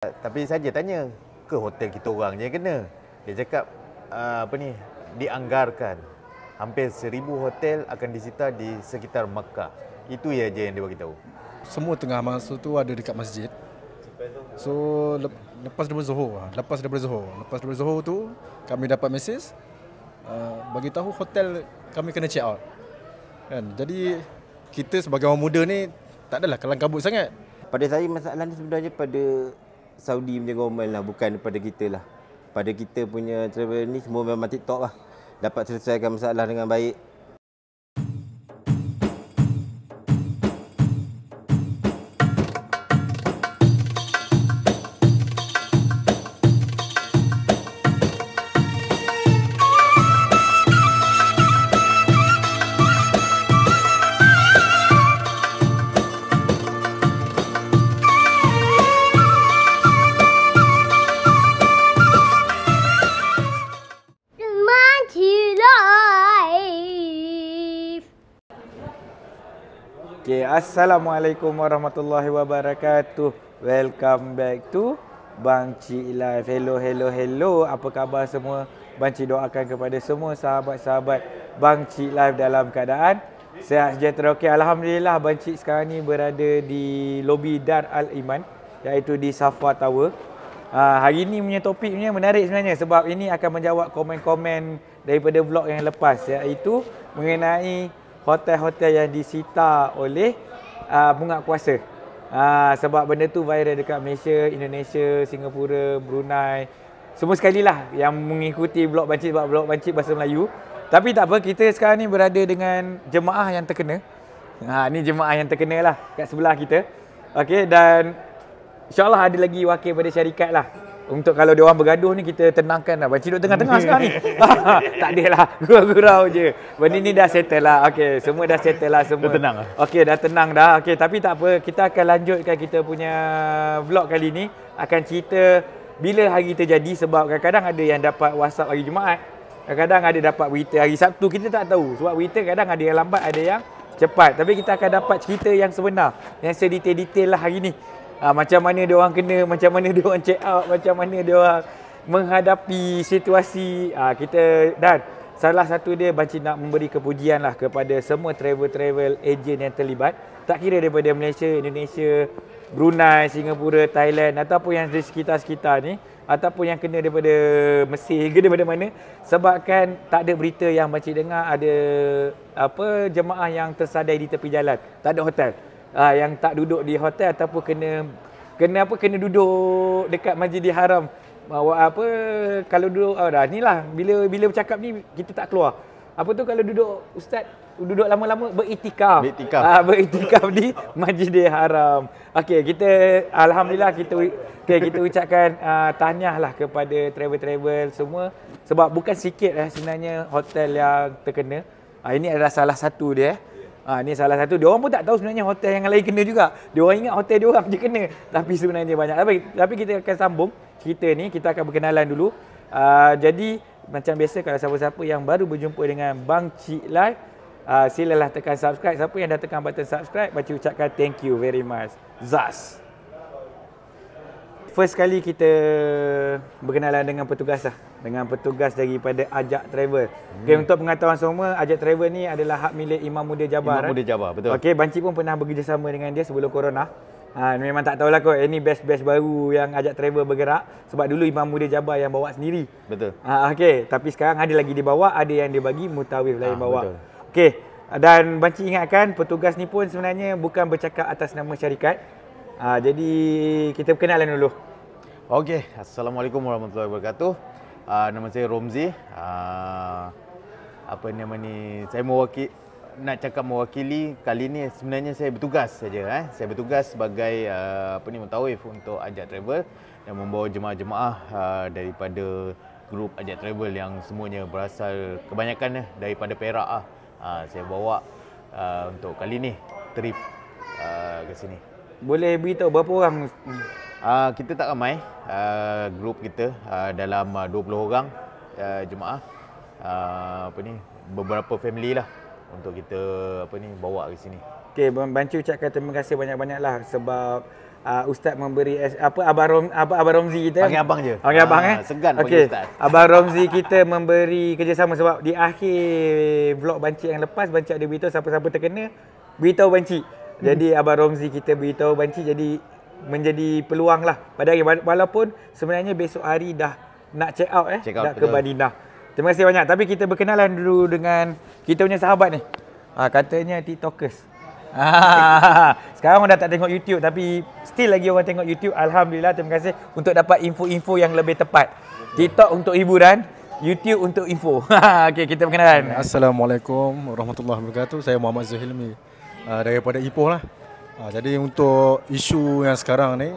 Tapi saja tanya ke hotel kita orang je kena. Dia cakap ah, apa ni dianggarkan hampir seribu hotel akan disita di sekitar Mekah. Itu ya je yang dia beritahu. Semua tengah masa tu ada dekat masjid. So lepas daripada Zuhur, ah, lepas daripada Zuhur, lepas daripada Zuhur tu kami dapat mesej ah, bagi tahu hotel kami kena check out. Kan? Jadi kita sebagai orang muda ni tak adalah kalang kabut sangat. Pada saya masalah ni sebenarnya pada Saudi punya government lah bukan daripada kita lah. Pada kita punya travel ni semua memang TikTok lah. Dapat selesaikan masalah dengan baik. Assalamualaikum warahmatullahi wabarakatuh. Welcome back to Bangci Live. Hello, hello, hello. Apa khabar semua? Bangci doakan kepada semua sahabat-sahabat Bangci Live dalam keadaan sehat sejahtera. Okay, Alhamdulillah Bangci sekarang ni berada di lobi Dar Al-Iman iaitu di Safa Tower. Ha, hari ni punya topik punya menarik sebenarnya sebab ini akan menjawab komen-komen daripada blog yang lepas iaitu mengenai hotel-hotel yang disita oleh uh, bunga kuasa. Uh, sebab benda tu viral dekat Malaysia, Indonesia, Singapura, Brunei. Semua sekali lah yang mengikuti blok bancit buat blog bancit bahasa Melayu. Tapi tak apa, kita sekarang ni berada dengan jemaah yang terkena. Ha, ni jemaah yang terkena lah kat sebelah kita. Okay, dan insyaAllah ada lagi wakil pada syarikat lah untuk kalau dia orang bergaduh ni kita tenangkan lah. Pakcik duduk tengah-tengah sekarang ni. tak ada lah. Gurau-gurau je. Benda ni dah settle lah. Okay. Semua dah settle lah. Semua. Dah tenang lah. Okay. Dah tenang dah. Okay. Tapi tak apa. Kita akan lanjutkan kita punya vlog kali ni. Akan cerita bila hari terjadi sebab kadang-kadang ada yang dapat WhatsApp hari Jumaat. Kadang-kadang ada dapat berita hari Sabtu. Kita tak tahu. Sebab berita kadang ada yang lambat, ada yang cepat. Tapi kita akan dapat cerita yang sebenar. Yang sedetail-detail lah hari ni uh, macam mana dia orang kena macam mana dia orang check out macam mana dia orang menghadapi situasi uh, kita dan salah satu dia baca nak memberi kepujian lah kepada semua travel-travel agent yang terlibat tak kira daripada Malaysia, Indonesia, Brunei, Singapura, Thailand ataupun yang di sekitar-sekitar ni ataupun yang kena daripada Mesir ke daripada mana sebabkan tak ada berita yang macam dengar ada apa jemaah yang tersadai di tepi jalan tak ada hotel uh, yang tak duduk di hotel ataupun kena kena apa kena duduk dekat Masjidil Haram. Uh, apa kalau duduk uh, dah inilah bila bila bercakap ni kita tak keluar. Apa tu kalau duduk ustaz duduk lama-lama beritikaf. Beritikaf. Uh, beritikaf di Masjidil Haram. Okey, kita alhamdulillah kita okay, kita ucapkan uh, lah kepada travel-travel semua sebab bukan sikit eh sebenarnya hotel yang terkena. Uh, ini adalah salah satu dia. Eh. Ha, ni salah satu. Dia orang pun tak tahu sebenarnya hotel yang lain kena juga. Dia orang ingat hotel dia orang je kena. Tapi sebenarnya banyak. Tapi, tapi kita akan sambung cerita ni. Kita akan berkenalan dulu. Uh, jadi macam biasa kalau siapa-siapa yang baru berjumpa dengan Bang Cik Lai. Uh, silalah tekan subscribe. Siapa yang dah tekan button subscribe. Baca ucapkan thank you very much. Zas first kali kita berkenalan dengan petugas lah. Dengan petugas daripada Ajak Travel. Hmm. Okay, untuk pengetahuan semua, Ajak Travel ni adalah hak milik Imam Muda Jabar. Imam eh? Muda Jabar, betul. Okey, Banci pun pernah bekerjasama dengan dia sebelum Corona. Ha, memang tak tahulah kot, ini eh, best-best baru yang Ajak Travel bergerak. Sebab dulu Imam Muda Jabar yang bawa sendiri. Betul. Ha, Okey, tapi sekarang ada lagi dia bawa, ada yang dia bagi, mutawif lain ha, ah, bawa. Okey, dan Banci ingatkan petugas ni pun sebenarnya bukan bercakap atas nama syarikat. Uh, jadi kita perkenalan dulu. Okey, Assalamualaikum warahmatullahi wabarakatuh. Uh, nama saya Romzi. Uh, apa nama ni? Saya mewakili nak cakap mewakili kali ni sebenarnya saya bertugas saja eh. Saya bertugas sebagai uh, apa ni mutawif untuk Ajak Travel yang membawa jemaah-jemaah uh, daripada grup Ajak Travel yang semuanya berasal kebanyakan eh, daripada Perak ah. Uh, saya bawa uh, untuk kali ni trip uh, ke sini. Boleh beritahu berapa orang? Uh, kita tak ramai uh, grup kita uh, dalam uh, 20 orang uh, jemaah uh, apa ni beberapa family lah untuk kita apa ni bawa ke sini. Okey, Bancu ucapkan terima kasih banyak-banyaklah sebab uh, ustaz memberi apa abang Rom, apa abang Romzi kita. Kan? Panggil abang je. Panggil abang uh, eh. Segan okay. panggil ustaz. Abang Romzi kita memberi kerjasama sebab di akhir vlog Bancik yang lepas Bancik ada beritahu siapa-siapa terkena. Beritahu Bancik. Hmm. Jadi Abang Romzi kita beritahu Banci jadi menjadi peluang lah pada hari walaupun sebenarnya besok hari dah nak check out eh check out dah betul. ke Madinah. Terima kasih banyak tapi kita berkenalan dulu dengan kita punya sahabat ni. Ha, katanya TikTokers. Ah, sekarang dah tak tengok YouTube tapi still lagi orang tengok YouTube. Alhamdulillah terima kasih untuk dapat info-info yang lebih tepat. TikTok untuk hiburan, YouTube untuk info. Okey kita berkenalan. Assalamualaikum warahmatullahi wabarakatuh. Saya Muhammad Zuhilmi uh, daripada Ipoh lah. Uh, jadi untuk isu yang sekarang ni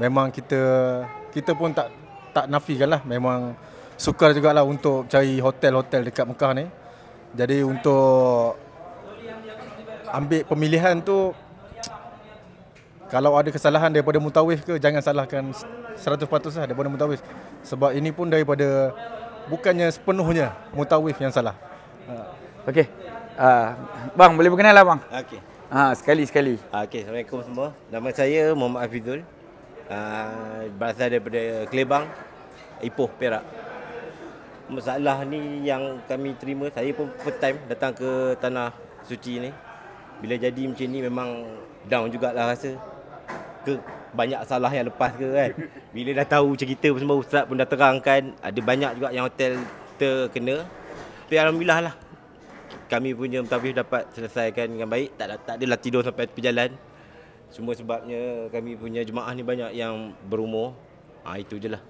memang kita kita pun tak tak nafikan lah memang sukar juga lah untuk cari hotel-hotel dekat Mekah ni. Jadi untuk ambil pemilihan tu kalau ada kesalahan daripada mutawif ke jangan salahkan 100% lah daripada mutawif sebab ini pun daripada bukannya sepenuhnya mutawif yang salah. Ah. Okey, Ah, bang boleh berkenal lah bang. Okey. Ha, sekali sekali. Okey, assalamualaikum semua. Nama saya Muhammad Hafizul. Ah, berasal daripada Klebang, Ipoh, Perak. Masalah ni yang kami terima, saya pun first time datang ke tanah suci ni. Bila jadi macam ni memang down jugaklah rasa. Ke banyak salah yang lepas ke kan. Bila dah tahu cerita semua ustaz pun dah terangkan, ada banyak juga yang hotel terkena. Tapi alhamdulillah lah kami punya mentawif dapat selesaikan dengan baik tak ada tak adalah tidur sampai tepi jalan semua sebabnya kami punya jemaah ni banyak yang berumur ha, itu je lah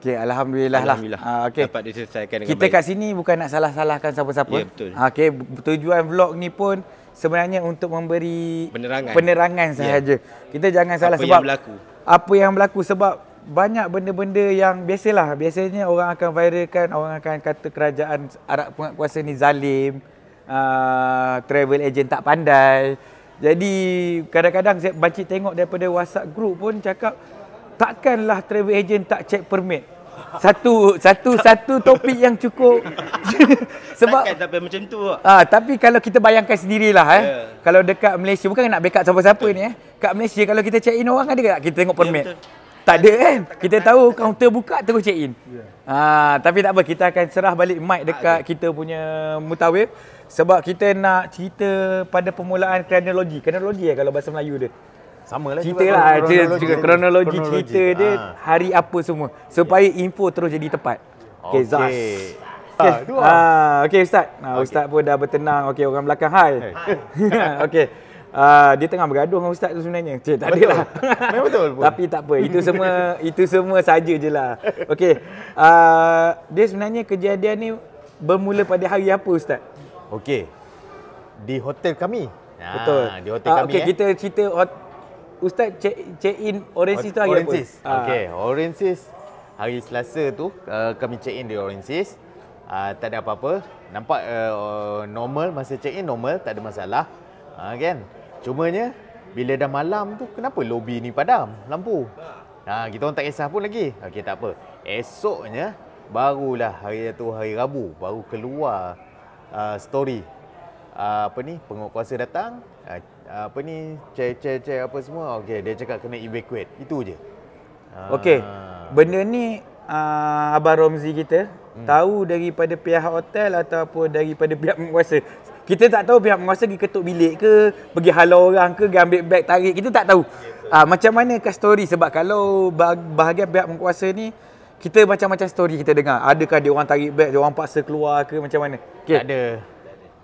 Okay, alhamdulillah, alhamdulillah lah. Ha, ah, okay. Dapat diselesaikan dengan Kita baik. kat sini bukan nak salah-salahkan siapa-siapa. Ya, betul. Ha, ah, okay. tujuan vlog ni pun sebenarnya untuk memberi penerangan, penerangan ya. sahaja. Ya. Kita jangan salah apa sebab apa yang berlaku. Apa yang berlaku sebab banyak benda-benda yang biasalah biasanya orang akan viralkan orang akan kata kerajaan Arab penguasa ni zalim uh, travel agent tak pandai jadi kadang-kadang saya baca tengok daripada WhatsApp group pun cakap takkanlah travel agent tak check permit satu satu satu topik yang cukup sebab Takkan sampai macam tu ah tapi kalau kita bayangkan sendirilah eh yeah. kalau dekat Malaysia bukan nak backup siapa-siapa ni eh kat Malaysia kalau kita check in orang ada tak kita tengok ya, permit yeah, tak ada kan? Kita tahu kaunter buka terus check in. Ya. Ha, tapi tak apa, kita akan serah balik mic dekat kita punya mutawif. Sebab kita nak cerita pada permulaan kronologi. Kronologi ya kalau bahasa Melayu dia? Sama lah. Cerita lah. Kronologi, kronologi cerita dia ha. hari apa semua. Supaya yeah. info terus jadi tepat. Okay, Okay. Okay. Ah, ah okay, Ustaz. Ah, okay. pun dah bertenang. Okay, orang belakang. Hai. Hai. okay. Ah, dia tengah bergaduh dengan ustaz tu sebenarnya. Cik, tak betul. adalah. Memang betul. Pun. Tapi tak apa. Itu semua itu semua saja je lah. Okey. Uh, dia sebenarnya kejadian ni bermula pada hari apa ustaz? Okey. Di hotel kami. Ah, betul. Ah, di hotel uh, kami. Okey, eh. kita cerita hot- Ustaz check, check in Orensis tu hari Orensis. apa? Okey, Orensis hari Selasa tu uh, kami check in di Orensis. Uh, tak ada apa-apa. Nampak uh, normal masa check in normal, tak ada masalah. Ha uh, kan? Cumanya bila dah malam tu kenapa lobi ni padam lampu? Ha kita orang tak kisah pun lagi. Okey tak apa. Esoknya barulah hari tu hari Rabu baru keluar uh, story uh, apa ni penguatkuasa datang uh, apa ni cek cek cek apa semua. Okey dia cakap kena evacuate. Itu je. Okey. Ah. Benda ni uh, Abang Romzi kita hmm. tahu daripada pihak hotel ataupun daripada pihak penguasa. Kita tak tahu pihak penguasa pergi ketuk bilik ke, pergi halau orang ke, pergi ambil beg tarik. Kita tak tahu. Yeah, ya, macam mana ke story sebab kalau bahagian pihak penguasa ni kita macam-macam story kita dengar. Adakah dia orang tarik beg, dia orang paksa keluar ke macam mana? Okay. Tak ada.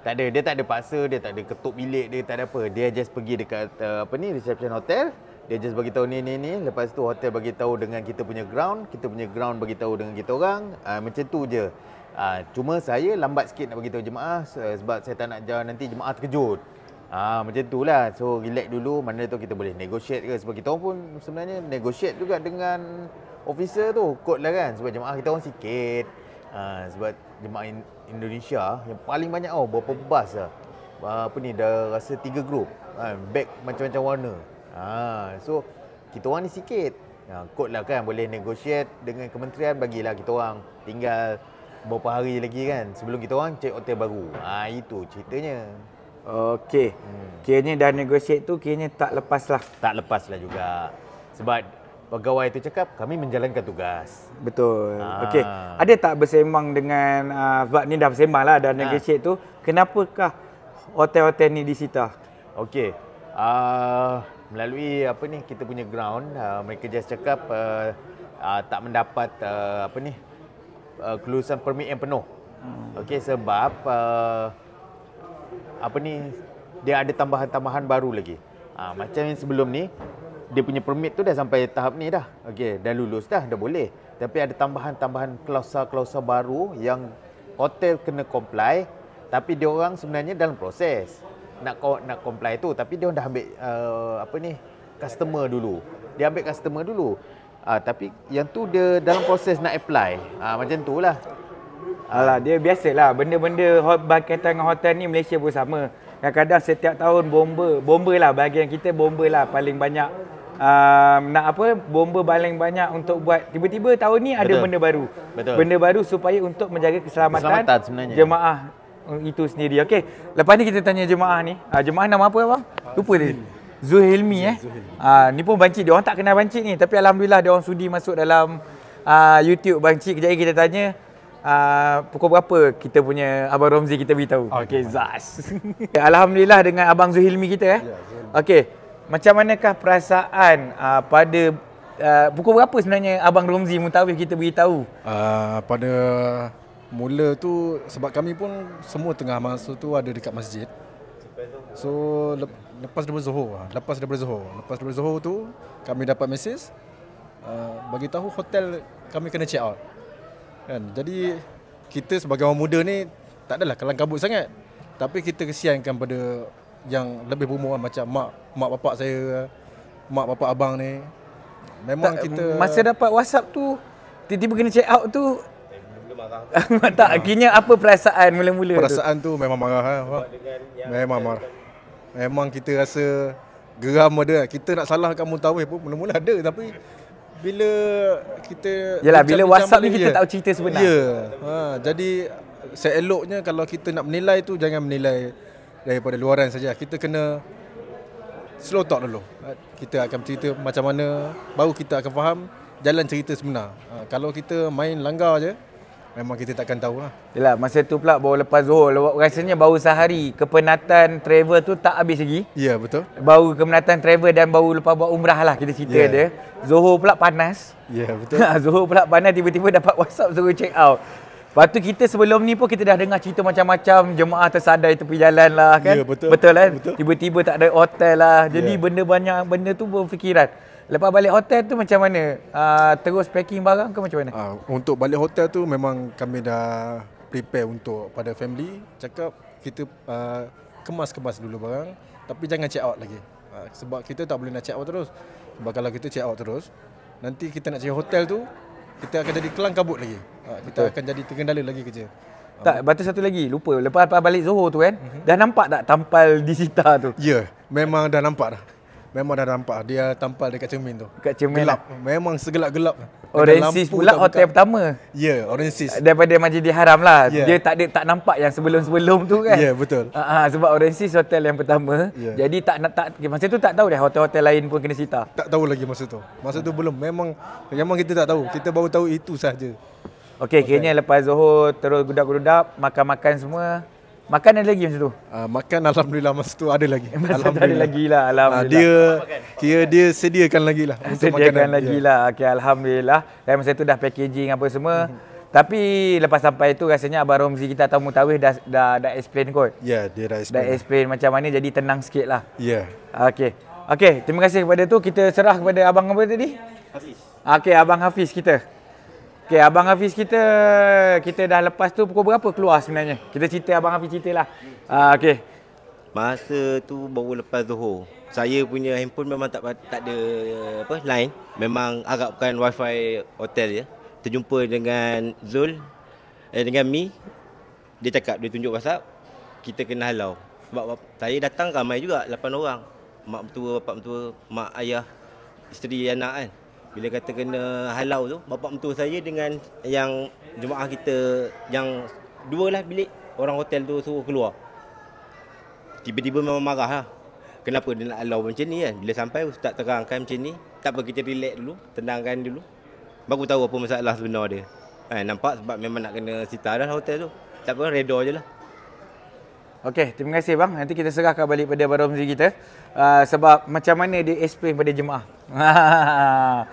Tak ada. Dia tak ada paksa, dia tak ada ketuk bilik, dia tak ada apa. Dia just pergi dekat uh, apa ni reception hotel, dia just bagi tahu ni ni ni lepas tu hotel bagi tahu dengan kita punya ground kita punya ground bagi tahu dengan kita orang uh, macam tu je uh, cuma saya lambat sikit nak bagi tahu jemaah uh, sebab saya tak nak jauh nanti jemaah terkejut Ah ha, macam itulah. So relax dulu mana tu kita boleh negotiate ke sebab kita orang pun sebenarnya negotiate juga dengan officer tu kod lah kan sebab jemaah kita orang sikit. Ha, sebab jemaah in- Indonesia yang paling banyak oh berapa bas lah. Ha, apa ni dah rasa tiga group. Ha, back macam-macam warna. Ah, so kita orang ni sikit. Ha, kot lah kan boleh negotiate dengan kementerian bagilah kita orang tinggal beberapa hari lagi kan sebelum kita orang check hotel baru. Ha, itu ceritanya. Okey. Hmm. Kiranya dah negotiate tu kiranya tak lepas lah. Tak lepas lah juga. Sebab pegawai itu cakap kami menjalankan tugas. Betul. Ha. Okey. Ada tak bersembang dengan uh, sebab ni dah bersembang lah dah ah. negotiate ha. tu. Kenapakah hotel-hotel ni disita? Okey. Uh, melalui apa ni kita punya ground uh, mereka just cakap uh, uh, tak mendapat uh, apa ni uh, kelulusan permit yang penuh hmm. okey sebab uh, apa ni dia ada tambahan-tambahan baru lagi uh, macam yang sebelum ni dia punya permit tu dah sampai tahap ni dah okey dah lulus dah dah boleh tapi ada tambahan-tambahan klausa-klausa baru yang hotel kena comply tapi dia orang sebenarnya dalam proses nak nak comply tu tapi dia dah ambil uh, apa ni customer dulu dia ambil customer dulu uh, tapi yang tu dia dalam proses nak apply uh, macam tu lah Alah, dia biasa lah benda-benda hot berkaitan dengan hotel ni Malaysia pun sama kadang-kadang setiap tahun bomba bomba lah bagian kita bomba lah paling banyak Um, nak apa bomba paling banyak untuk buat tiba-tiba tahun ni ada Betul. benda baru Betul. benda baru supaya untuk menjaga keselamatan, keselamatan jemaah Oh, itu sendiri. Okey. Lepas ni kita tanya jemaah ni. Uh, jemaah nama apa abang? Lupa dia. Zuhilmi eh. Ah ni pun bancik dia orang tak kenal bancik ni tapi alhamdulillah dia orang sudi masuk dalam uh, YouTube bancik. Kejap kita tanya Uh, pukul berapa kita punya Abang Romzi kita beritahu Okey zas. Alhamdulillah dengan Abang Zuhilmi kita eh? Ya, Okey. macam manakah perasaan uh, pada uh, Pukul berapa sebenarnya Abang Romzi Mutawif kita beritahu uh, Pada Mula tu sebab kami pun semua tengah masa tu ada dekat masjid. So le- lepas dah Zuhur, lepas dah Zuhur, lepas dah Zuhur tu kami dapat mesej uh, bagi tahu hotel kami kena check out. Kan? Jadi kita sebagai orang muda ni tak adalah kelang kabut sangat. Tapi kita kesiankan pada yang lebih umur kan? macam mak mak bapak saya, mak bapak abang ni. Memang tak, kita masa dapat WhatsApp tu tiba-tiba kena check out tu marah tu. tak, akhirnya apa perasaan mula-mula perasaan tu? Perasaan tu memang marah. Sebab eh, dengan memang marah. Memang kita rasa geram ada. Eh. Kita nak salahkan Muntawih eh, pun mula-mula ada tapi bila kita Yalah, bila WhatsApp ni kita tak tahu cerita sebenar. Ya. Ha, jadi seeloknya kalau kita nak menilai tu jangan menilai daripada luaran saja. Kita kena slow talk dulu. Ha, kita akan cerita macam mana baru kita akan faham jalan cerita sebenar. Ha, kalau kita main langgar je, memang kita takkan lah. Yalah, masa tu pula baru lepas Zuhur, rasanya baru sehari kepenatan travel tu tak habis lagi. Ya, yeah, betul. Baru kepenatan travel dan baru lepas buat umrah lah kita cerita yeah. dia. Zuhur pula panas. Ya, yeah, betul. Zuhur pula panas tiba-tiba dapat WhatsApp suruh check out. Lepas tu kita sebelum ni pun kita dah dengar cerita macam-macam jemaah tersadai tepi jalan lah kan. Ya, yeah, betul. Betul kan? Tiba-tiba tak ada hotel lah. Jadi yeah. benda banyak, benda tu berfikiran. Lepas balik hotel tu macam mana? Uh, terus packing barang ke macam mana? Uh, untuk balik hotel tu memang kami dah prepare untuk pada family cakap kita uh, kemas-kemas dulu barang tapi jangan check out lagi. Uh, sebab kita tak boleh nak check out terus. Sebab kalau kita check out terus, nanti kita nak cari hotel tu kita akan jadi kelang kabut lagi. Uh, kita Betul. akan jadi terkendala lagi kerja. Tak, batu satu lagi. Lupa. Lepas balik Zohor tu kan, mm-hmm. dah nampak tak tampal di sita tu? Ya, yeah, memang dah nampak dah memang dah nampak dia tampal dekat cermin tu. Dekat cermin. Gelap. Lah. Memang segelap-gelap. Orensis oh, pula hotel buka. pertama. Ya, yeah, Orensis. Daripada Majidi Haram lah. Yeah. Dia tak ada, tak nampak yang sebelum-sebelum tu kan. Ya, yeah, betul. Ha, uh-huh, sebab Orensis hotel yang pertama. Yeah. Jadi tak nak tak masa tu tak tahu dah hotel-hotel lain pun kena sita. Tak tahu lagi masa tu. Masa tu belum. Memang memang kita tak tahu. Kita baru tahu itu saja. Okey, okay. kiranya lepas zohor terus gudak-gudak makan-makan semua. Makan ada lagi macam tu? Uh, makan alhamdulillah masa tu ada lagi. Masa alhamdulillah. ada lagi lah ah, alhamdulillah. Uh, dia kira dia sediakan lagi lah untuk sediakan makanan. Sediakan lagi lah. Yeah. alhamdulillah. Dan masa tu dah packaging apa semua. Mm-hmm. Tapi lepas sampai tu rasanya Abang Romzi kita atau Mutawih dah, dah, dah explain kot. Ya, yeah, dia dah explain. Dah explain macam mana jadi tenang sikit lah. Ya. Yeah. Okay. Okey, terima kasih kepada tu. Kita serah kepada Abang apa tadi? Hafiz. Okay, Abang Hafiz kita. Okay, Abang Hafiz kita, kita dah lepas tu pukul berapa keluar sebenarnya? Kita cerita Abang Hafiz cerita lah. Uh, Okey. Masa tu baru lepas zuhur. Saya punya handphone memang tak tak ada apa line. Memang agakkan wifi hotel ya. Terjumpa dengan Zul, eh, dengan Mi. Dia cakap, dia tunjuk WhatsApp. Kita kena halau. Sebab saya datang ramai juga, 8 orang. Mak mertua, bapak mertua, mak ayah, isteri, anak kan bila kata kena halau tu bapak mentua saya dengan yang jemaah kita yang dua lah bilik orang hotel tu suruh keluar tiba-tiba memang marah lah kenapa dia nak halau macam ni kan bila sampai ustaz terangkan macam ni tak apa kita relax dulu tenangkan dulu baru tahu apa masalah sebenar dia eh, nampak sebab memang nak kena sitar dah hotel tu tak apa redor je lah Okay, terima kasih bang. Nanti kita serahkan balik pada Abang Romzi kita. Uh, sebab macam mana dia explain pada jemaah.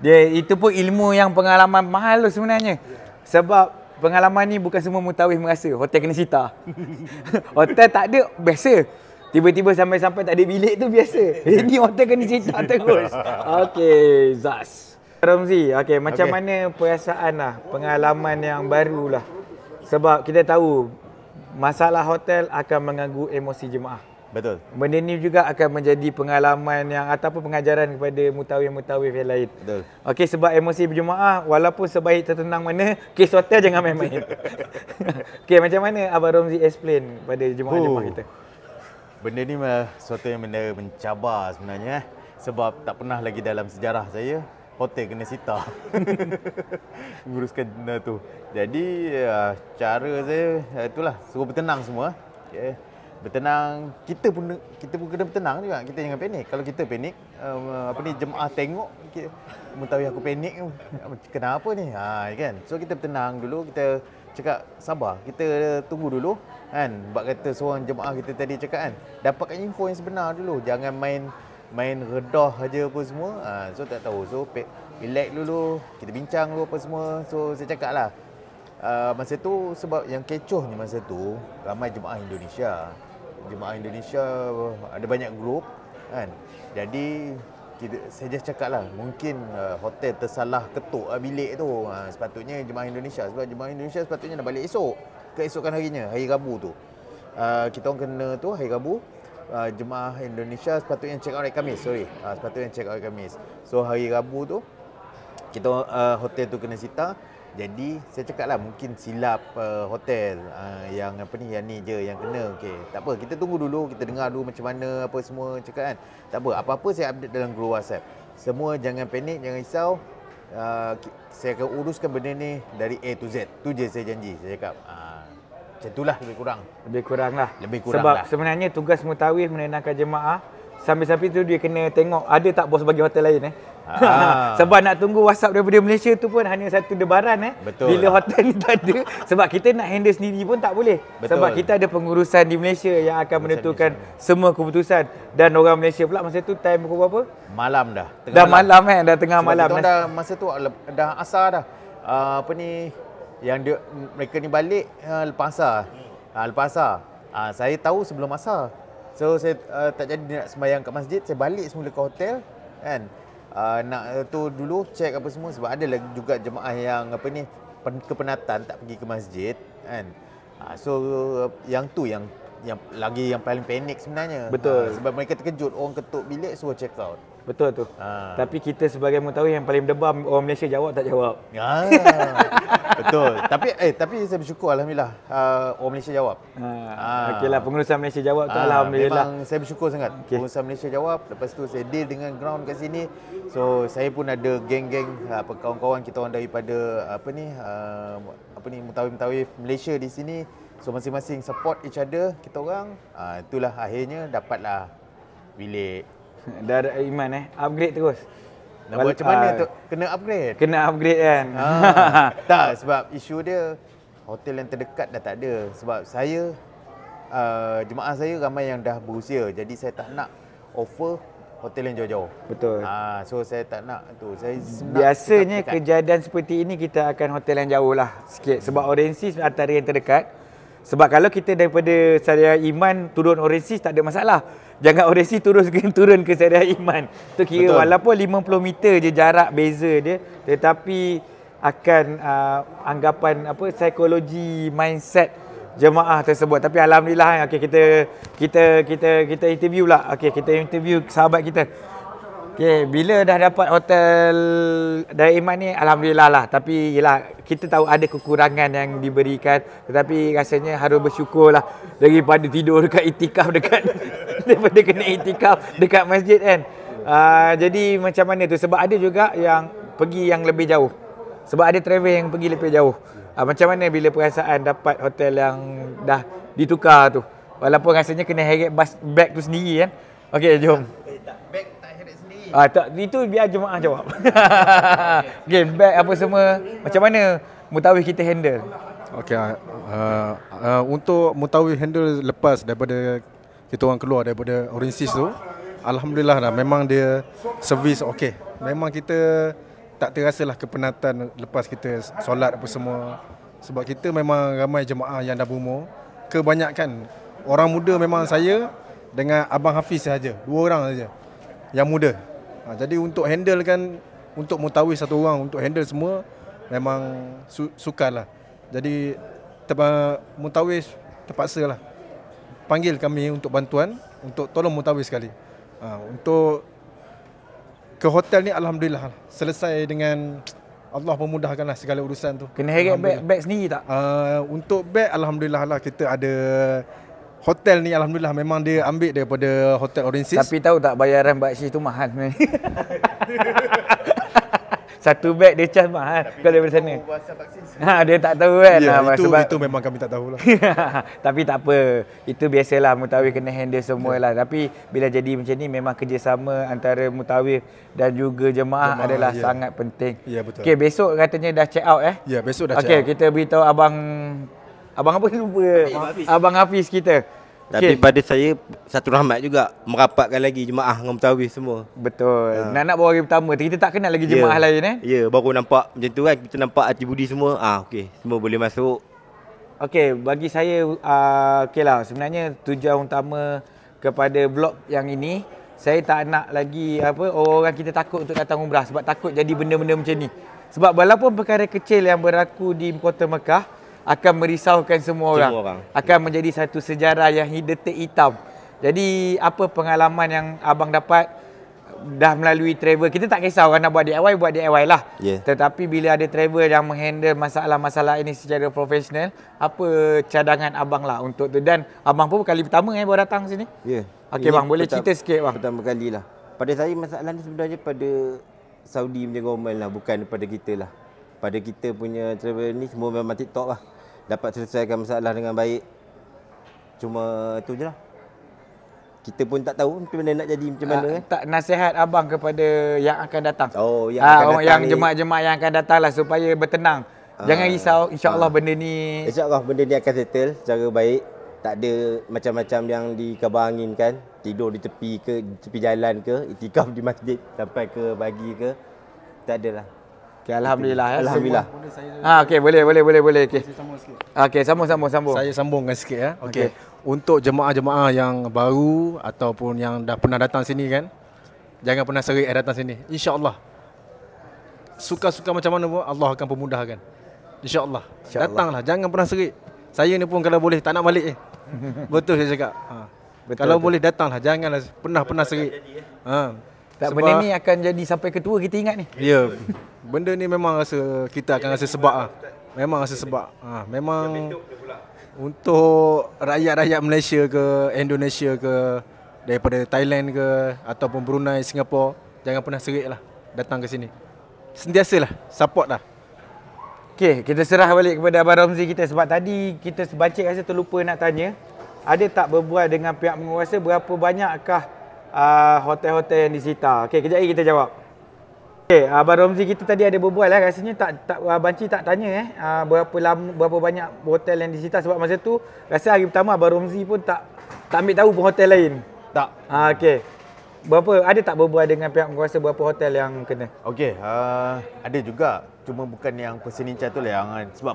Dia itu pun ilmu yang pengalaman mahal tu sebenarnya. Sebab pengalaman ni bukan semua mutawif merasa. Hotel kena sita. hotel tak ada biasa. Tiba-tiba sampai-sampai tak ada bilik tu biasa. Ini hotel kena cerita terus. Okey, zas. Ramzi, okey macam okay. mana perasaan lah, pengalaman yang barulah. Sebab kita tahu masalah hotel akan mengganggu emosi jemaah. Betul. Benda ni juga akan menjadi pengalaman yang ataupun pengajaran kepada mutawif-mutawif yang lain. Betul. Okey sebab emosi berjemaah walaupun sebaik tertenang mana, kes hotel jangan main-main. Okey macam mana Abang Romzi explain pada jemaah-jemaah uh, kita? Benda ni mah, suatu yang benda mencabar sebenarnya eh. Sebab tak pernah lagi dalam sejarah saya hotel kena sita. Uruskan benda tu. Jadi ah, cara saya ah, itulah suruh bertenang semua. Okay. Eh bertenang kita pun kita pun kena bertenang juga kita jangan panik kalau kita panik uh, apa ni jemaah tengok mentawi aku panik kenapa ni ha kan so kita bertenang dulu kita cakap sabar kita tunggu dulu kan buat kata seorang jemaah kita tadi cakap kan dapatkan info yang sebenar dulu jangan main main redah aja apa semua ha, so tak tahu so pe- relax dulu kita bincang dulu apa semua so saya cakap lah Uh, masa tu sebab yang kecoh ni masa tu ramai jemaah Indonesia jemaah Indonesia ada banyak grup kan. Jadi kita, saya just cakap lah mungkin uh, hotel tersalah ketuk uh, bilik tu. Ha, sepatutnya jemaah Indonesia sebab jemaah Indonesia sepatutnya nak balik esok. Keesokan harinya, hari Rabu tu. Uh, kita orang kena tu hari Rabu. Uh, jemaah Indonesia sepatutnya check out hari Khamis, sorry. Uh, sepatutnya check out hari Khamis. So hari Rabu tu kita uh, hotel tu kena sita jadi saya cakap lah mungkin silap uh, hotel uh, yang apa ni yang ni je yang kena okey. Tak apa kita tunggu dulu kita dengar dulu macam mana apa semua cakap kan. Tak apa apa-apa saya update dalam group WhatsApp. Semua jangan panik jangan risau. Uh, saya akan uruskan benda ni dari A to Z. Tu je saya janji saya cakap. Uh, macam itulah lebih kurang. Lebih kurang lah. Lebih kurang Sebab lah. sebenarnya tugas mutawif menenangkan jemaah Sampai-sampai tu dia kena tengok ada tak bos bagi hotel lain eh. Ah. sebab nak tunggu WhatsApp daripada Malaysia tu pun hanya satu debaran eh. Betul. Bila hotel ni tak ada sebab kita nak handle sendiri pun tak boleh. Betul. Sebab kita ada pengurusan di Malaysia yang akan Malaysia menentukan Malaysia. semua keputusan dan orang Malaysia pula masa tu time pukul berapa? Malam dah. Tengah dah malam. malam eh, dah tengah sebab malam. Kita eh? dah masa tu dah asar dah. Uh, apa ni yang dia mereka ni balik uh, lepas asar. Uh, lepas asar. Uh, saya tahu sebelum asar. So saya uh, tak jadi nak sembahyang kat masjid, saya balik semula ke hotel kan. Uh, nak uh, tu dulu check apa semua sebab ada lagi juga jemaah yang apa ni kepenatan tak pergi ke masjid kan. Uh, so uh, yang tu yang yang lagi yang paling panik sebenarnya. Betul. Uh, sebab mereka terkejut orang ketuk bilik suruh check out. Betul tu. Ha. Tapi kita sebagai mengetahui yang paling berdebar orang Malaysia jawab tak jawab. Ha. Betul. Tapi eh tapi saya bersyukur alhamdulillah uh, orang Malaysia jawab. Ha. ha. Ah. Okeylah pengurusan Malaysia jawab tu ha. alhamdulillah. Memang saya bersyukur sangat. Okay. Pengurusan Malaysia jawab lepas tu saya deal dengan ground kat sini. So saya pun ada geng-geng apa kawan-kawan kita orang daripada apa ni uh, apa ni mutawif-mutawif Malaysia di sini. So masing-masing support each other kita orang. Uh, itulah akhirnya dapatlah bilik Dah ada iman eh. Upgrade terus. Nak Wal- buat macam mana ah, tu? Kena upgrade? Kena upgrade kan. Ah, tak, sebab isu dia hotel yang terdekat dah tak ada. Sebab saya, uh, jemaah saya ramai yang dah berusia. Jadi saya tak nak offer hotel yang jauh-jauh. Betul. Ah, so saya tak nak tu. Saya Biasanya kejadian seperti ini kita akan hotel yang jauh lah sikit. Sebab hmm. orientasi antara yang terdekat. Sebab kalau kita daripada syariah iman turun oresis tak ada masalah. Jangan oresis terus turun ke syariah iman. Itu kira Betul. walaupun 50 meter je jarak beza dia tetapi akan uh, anggapan apa psikologi mindset jemaah tersebut. Tapi alhamdulillah eh, okay, kita kita kita kita interview lah. Okey kita interview sahabat kita. Okay, bila dah dapat hotel dari Iman ni, Alhamdulillah lah. Tapi yelah, kita tahu ada kekurangan yang diberikan. Tetapi rasanya harus bersyukur lah daripada tidur dekat itikaf dekat daripada kena itikaf dekat masjid kan. Uh, jadi macam mana tu? Sebab ada juga yang pergi yang lebih jauh. Sebab ada travel yang pergi lebih jauh. Uh, macam mana bila perasaan dapat hotel yang dah ditukar tu? Walaupun rasanya kena heret bus back tu sendiri kan. Okay, jom. Ah tak itu biar jemaah jawab. Okey, back apa semua macam mana mutawif kita handle? Okey, uh, uh, untuk mutawif handle lepas daripada kita orang keluar daripada Orinsis tu, alhamdulillah lah memang dia servis okey. Memang kita tak terasa lah kepenatan lepas kita solat apa semua sebab kita memang ramai jemaah yang dah berumur. Kebanyakan orang muda memang saya dengan abang Hafiz saja, dua orang saja yang muda. Ha, jadi untuk handle kan untuk mutawis satu orang untuk handle semua memang su- lah. Jadi terpa- mutawis terpaksa lah panggil kami untuk bantuan untuk tolong mutawis sekali. Ha, untuk ke hotel ni alhamdulillah lah. selesai dengan Allah memudahkanlah segala urusan tu. Kena heret beg beg sendiri tak? Uh, untuk beg alhamdulillah lah kita ada hotel ni alhamdulillah memang dia ambil daripada hotel Orinsis. Tapi tahu tak bayaran bakshi tu mahal ni. Satu beg dia charge mahal Tapi kalau dari sana. Ha dia tak tahu kan. Ya, ha, itu sebab itu memang kami tak tahu lah. Tapi tak apa. Itu biasalah mutawif kena handle semua lah. Ya. Tapi bila jadi macam ni memang kerjasama antara mutawif dan juga jemaah, jemaah adalah ya. sangat penting. Ya betul. Okey besok katanya dah check out eh. Ya besok dah okay, check out. kita beritahu abang Abang apa lupa? Abang Hafiz kita. Tapi okay. pada saya satu rahmat juga merapatkan lagi jemaah dengan mutawif semua. Betul. Ha. Nak nak baru hari pertama. Kita tak kenal lagi jemaah yeah. lain eh. Ya, yeah. baru nampak macam tu kan. Kita nampak hati budi semua. Ah ha, okey, semua boleh masuk. Okey, bagi saya uh, ah, okeylah sebenarnya tujuan utama kepada blog yang ini saya tak nak lagi apa orang kita takut untuk datang umrah sebab takut jadi benda-benda macam ni. Sebab walaupun perkara kecil yang berlaku di kota Mekah, akan merisaukan semua orang. semua orang. Akan menjadi satu sejarah yang detik hitam. Jadi apa pengalaman yang abang dapat dah melalui travel. Kita tak kisah orang nak buat DIY, buat DIY lah. Yeah. Tetapi bila ada travel yang menghandle masalah-masalah ini secara profesional, apa cadangan abang lah untuk tu? Dan abang pun kali pertama yang eh, baru datang sini? Ya. Yeah. Okey bang, boleh pertama, cerita sikit bang. Pertama kali lah. Pada saya masalah ni sebenarnya pada Saudi punya government lah, bukan pada kita lah pada kita punya travel ni semua memang TikTok lah. Dapat selesaikan masalah dengan baik. Cuma tu je lah. Kita pun tak tahu macam mana nak jadi macam mana uh, Tak nasihat abang kepada yang akan datang. Oh, yang ah, akan orang datang yang jemaah jemaah yang akan datang lah supaya bertenang. Uh, Jangan risau, insyaallah uh, benda ni Insyaallah benda ni akan settle secara baik. Tak ada macam-macam yang dikabar angin kan. Tidur di tepi ke, tepi jalan ke, itikaf di masjid sampai ke pagi ke. Tak adalah. Okey, alhamdulillah. Okay. Ya. Alhamdulillah. Ha, okey, boleh boleh boleh boleh okey. Okey, sambung sambung sambung. Saya sambungkan sikit ya. Okey. Okay. Untuk jemaah-jemaah yang baru ataupun yang dah pernah datang sini kan. Jangan pernah serik eh datang sini. Insya-Allah. Suka-suka macam mana pun Allah akan permudahkan. Insya-Allah. Insya Datanglah, jangan pernah serik. Saya ni pun kalau boleh tak nak balik eh. Betul saya cakap. Ha. Betul, kalau betul. boleh datanglah, janganlah pernah-pernah serik. Ya. Ha. Tak benda ni akan jadi sampai ketua kita ingat ni. Ya. Yeah. Benda ni memang rasa kita akan rasa sebab ah. Memang rasa sebab. Ha, memang untuk rakyat-rakyat Malaysia ke Indonesia ke daripada Thailand ke ataupun Brunei, Singapura jangan pernah serik lah datang ke sini. Sentiasalah support lah. Okey, kita serah balik kepada Abang Ramzi kita sebab tadi kita sebancik rasa terlupa nak tanya. Ada tak berbuat dengan pihak penguasa berapa banyakkah Ah, hotel-hotel uh, yang disita. Okey, kejap lagi kita jawab. Okey, uh, Abang Romzi kita tadi ada berbual lah. Rasanya tak, tak, uh, Banci tak tanya eh, uh, berapa, lama, berapa banyak hotel yang disita. Sebab masa tu, rasa hari pertama Abang Romzi pun tak tak ambil tahu pun hotel lain. Tak. Uh, Okey. Berapa, ada tak berbual dengan pihak penguasa berapa hotel yang kena? Okey, uh, ada juga. Cuma bukan yang persenincah tu lah yang sebab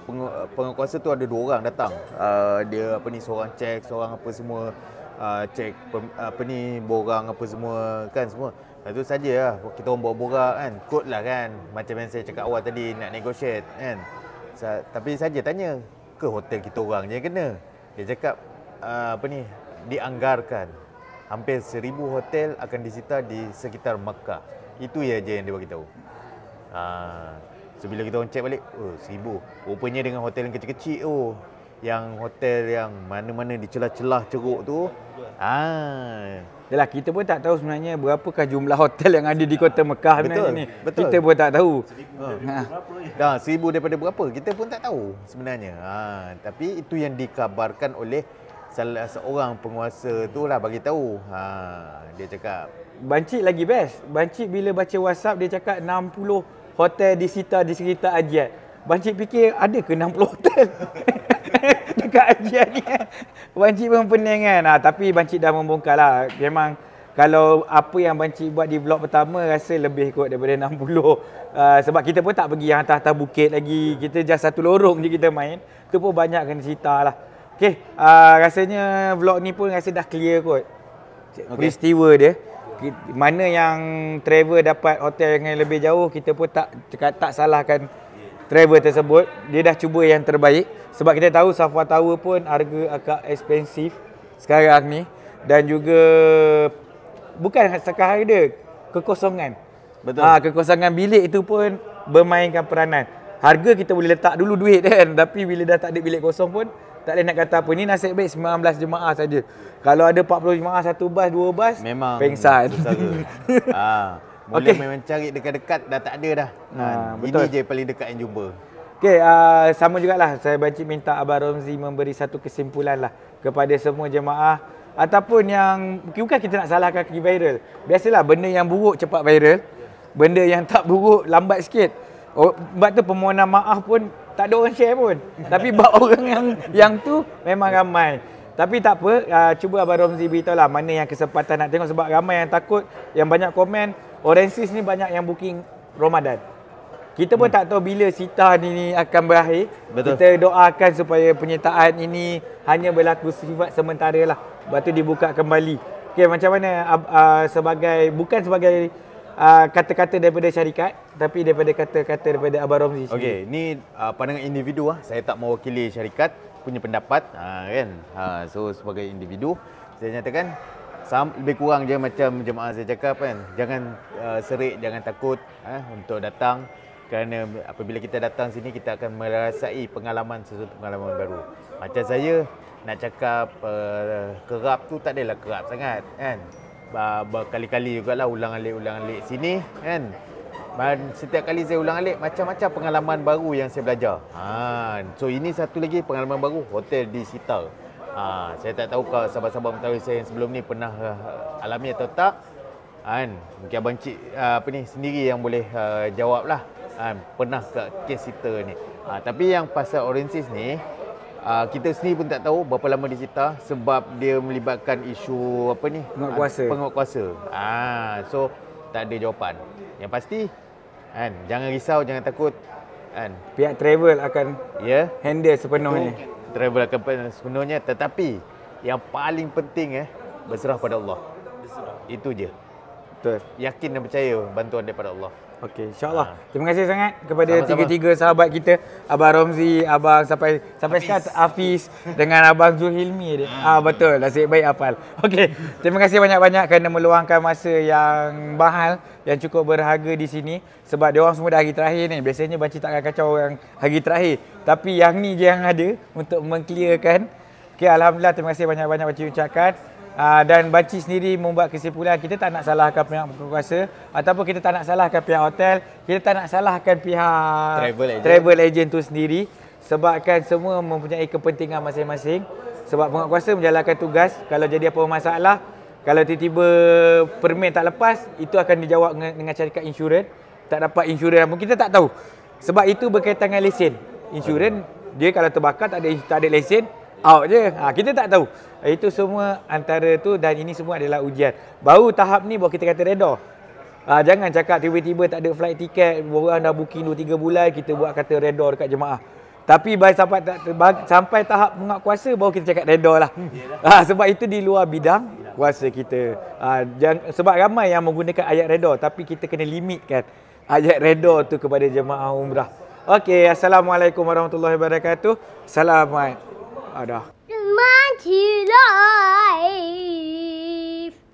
penguasa tu ada dua orang datang. Uh, dia apa ni, seorang cek, seorang apa semua uh, cek uh, apa ni borang apa semua kan semua itu sajalah kita orang bawa borak kan kod lah kan macam yang saya cakap awal tadi nak negotiate kan Sa- tapi saja tanya ke hotel kita orang je kena dia cakap uh, apa ni dianggarkan hampir seribu hotel akan disita di sekitar Makkah itu ya je yang dia bagi tahu uh, so bila kita orang check balik oh seribu rupanya dengan hotel yang kecil-kecil oh yang hotel yang mana-mana di celah-celah ceruk tu. Ah. Yalah kita pun tak tahu sebenarnya berapakah jumlah hotel yang ada di Kota Mekah betul, ni. Betul. Kita pun tak tahu. Seribu daripada ha. berapa? Ha. 1000 daripada berapa? Kita pun tak tahu sebenarnya. Ha. tapi itu yang dikabarkan oleh salah seorang penguasa tu lah bagi tahu. Ha. dia cakap Bancik lagi best. Bancik bila baca WhatsApp dia cakap 60 hotel disita di sekitar Ajat. Bancik fikir ada ke 60 hotel? dekat ajian ni. Bancik pun pening kan. Ah, tapi Bancik dah membongkar lah. Memang kalau apa yang Bancik buat di vlog pertama rasa lebih kot daripada 60. Uh, ah, sebab kita pun tak pergi yang atas-atas bukit lagi. Kita just satu lorong je kita main. Tu pun banyak kena cerita lah. Okay, uh, ah, rasanya vlog ni pun rasa dah clear kot. Okay. Peristiwa dia. Mana yang travel dapat hotel yang lebih jauh, kita pun tak, tak salahkan driver tersebut dia dah cuba yang terbaik sebab kita tahu Safwa Tower pun harga agak ekspensif sekarang ni dan juga bukan sekadar harga kekosongan betul ah ha, kekosongan bilik itu pun bermainkan peranan harga kita boleh letak dulu duit kan tapi bila dah tak ada bilik kosong pun tak boleh nak kata apa ni nasib baik 19 jemaah saja kalau ada 40 jemaah satu bas dua bas memang pengsan ah Mula okay. memang cari dekat-dekat dah tak ada dah. Ha, ha, ini je paling dekat yang jumpa. Okay, uh, ah, sama lah. Saya baca minta Abang Romzi memberi satu kesimpulan lah kepada semua jemaah. Ataupun yang, bukan kita nak salahkan pergi viral. Biasalah benda yang buruk cepat viral. Benda yang tak buruk lambat sikit. Oh, sebab tu permohonan maaf pun tak ada orang share pun. Tapi buat orang yang yang tu memang ramai. Tapi tak apa, uh, cuba Abang Romzi beritahu lah mana yang kesempatan nak tengok. Sebab ramai yang takut, yang banyak komen. Orang Sis ni banyak yang booking Ramadan. Kita pun hmm. tak tahu bila sitar ini akan berakhir. Betul. Kita doakan supaya penyertaan ini hanya berlaku sifat sementara lah. Lepas tu dibuka kembali. Okay, macam mana uh, sebagai bukan sebagai uh, kata-kata daripada syarikat tapi daripada kata-kata daripada Abang Romzi. Okay, ni uh, pandangan individu lah. Saya tak mewakili syarikat punya pendapat uh, kan. Uh, so sebagai individu saya nyatakan Sam, lebih kurang je macam jemaah saya cakap kan jangan uh, serik jangan takut eh, untuk datang kerana apabila kita datang sini kita akan merasai pengalaman sesuatu pengalaman baru macam saya nak cakap uh, kerap tu tak adalah kerap sangat kan berkali-kali jugalah ulang alik ulang alik sini kan dan setiap kali saya ulang alik macam-macam pengalaman baru yang saya belajar ha so ini satu lagi pengalaman baru hotel di sitar Ha, saya tak tahu kau sahabat-sahabat mentari saya yang sebelum ni pernah uh, alami atau tak. Kan? Mungkin Abang Cik uh, apa ni, sendiri yang boleh uh, jawab lah. Kan? Pernah ke kes kita ni. Ha, tapi yang pasal Orensis ni, uh, kita sendiri pun tak tahu berapa lama dia cita sebab dia melibatkan isu apa ni? Penguatkuasa. Penguatkuasa. Ha, so, tak ada jawapan. Yang pasti, kan? jangan risau, jangan takut. Kan? Pihak travel akan yeah. handle sepenuhnya. Itu, travel akan penuh sepenuhnya tetapi yang paling penting eh berserah pada Allah. Itu je. Betul. Yakin dan percaya bantuan daripada Allah. Okey, insyaAllah. Ha. Terima kasih sangat kepada tiga-tiga sahabat kita. Abang Romzi, Abang sampai sampai Hafiz. sekarang Hafiz dengan Abang Zulhilmi. Ha. Ah Betul, nasib baik hafal. Okey, terima kasih banyak-banyak kerana meluangkan masa yang mahal, yang cukup berharga di sini. Sebab dia orang semua dah hari terakhir ni. Biasanya Banci tak kacau orang hari terakhir. Tapi yang ni je yang ada untuk mengclearkan. Okey, Alhamdulillah. Terima kasih banyak-banyak Banci ucapkan. Ah, dan Banci sendiri membuat kesimpulan kita tak nak salahkan pihak berkuasa ataupun kita tak nak salahkan pihak hotel, kita tak nak salahkan pihak travel agent, travel agent tu sendiri sebabkan semua mempunyai kepentingan masing-masing sebab penguasa menjalankan tugas kalau jadi apa masalah kalau tiba-tiba permit tak lepas itu akan dijawab dengan syarikat insurans tak dapat insurans pun kita tak tahu sebab itu berkaitan dengan lesen insurans dia kalau terbakar tak ada tak ada lesen out je. Ha, kita tak tahu. Itu semua antara tu dan ini semua adalah ujian. Baru tahap ni baru kita kata reda. Ha, jangan cakap tiba-tiba tak ada flight tiket, orang dah booking 2-3 bulan, kita buat kata reda dekat jemaah. Tapi sampai, sampai tahap menguat kuasa, baru kita cakap reda lah. Ha, sebab itu di luar bidang kuasa kita. Ha, jangan, sebab ramai yang menggunakan ayat reda, tapi kita kena limitkan ayat reda tu kepada jemaah umrah. Okey, Assalamualaikum warahmatullahi wabarakatuh. Selamat ở đó. life.